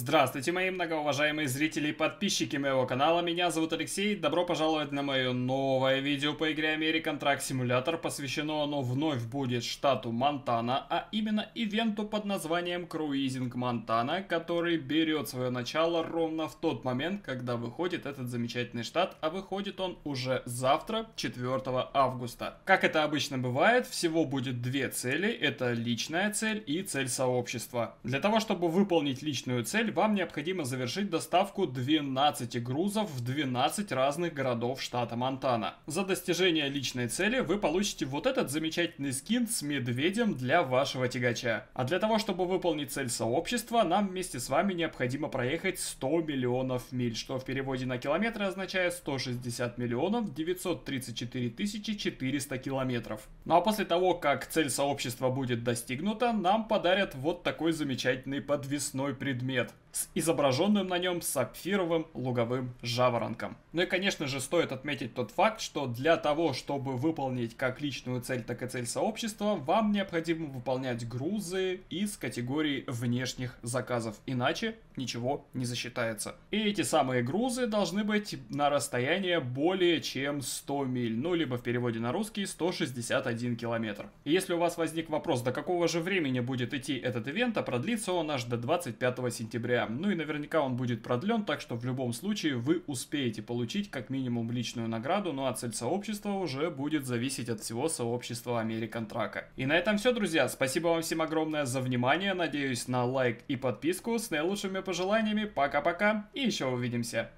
Здравствуйте, мои многоуважаемые зрители и подписчики моего канала. Меня зовут Алексей. Добро пожаловать на мое новое видео по игре American Truck Simulator. Посвящено оно вновь будет штату Монтана, а именно ивенту под названием Круизинг Монтана, который берет свое начало ровно в тот момент, когда выходит этот замечательный штат, а выходит он уже завтра, 4 августа. Как это обычно бывает, всего будет две цели. Это личная цель и цель сообщества. Для того, чтобы выполнить личную цель, цель, вам необходимо завершить доставку 12 грузов в 12 разных городов штата Монтана. За достижение личной цели вы получите вот этот замечательный скин с медведем для вашего тягача. А для того, чтобы выполнить цель сообщества, нам вместе с вами необходимо проехать 100 миллионов миль, что в переводе на километры означает 160 миллионов 934 тысячи 400 километров. Ну а после того, как цель сообщества будет достигнута, нам подарят вот такой замечательный подвесной предмет с изображенным на нем сапфировым луговым жаворонком. Ну и, конечно же, стоит отметить тот факт, что для того, чтобы выполнить как личную цель, так и цель сообщества, вам необходимо выполнять грузы из категории внешних заказов, иначе ничего не засчитается. И эти самые грузы должны быть на расстояние более чем 100 миль, ну либо в переводе на русский 161 километр. И если у вас возник вопрос, до какого же времени будет идти этот ивент, а продлится он аж до 25 сентября. Ну и наверняка он будет продлен, так что в любом случае вы успеете получить как минимум личную награду, ну а цель сообщества уже будет зависеть от всего сообщества Американ Трака. И на этом все, друзья. Спасибо вам всем огромное за внимание. Надеюсь на лайк и подписку с наилучшими пожеланиями. Пока-пока и еще увидимся.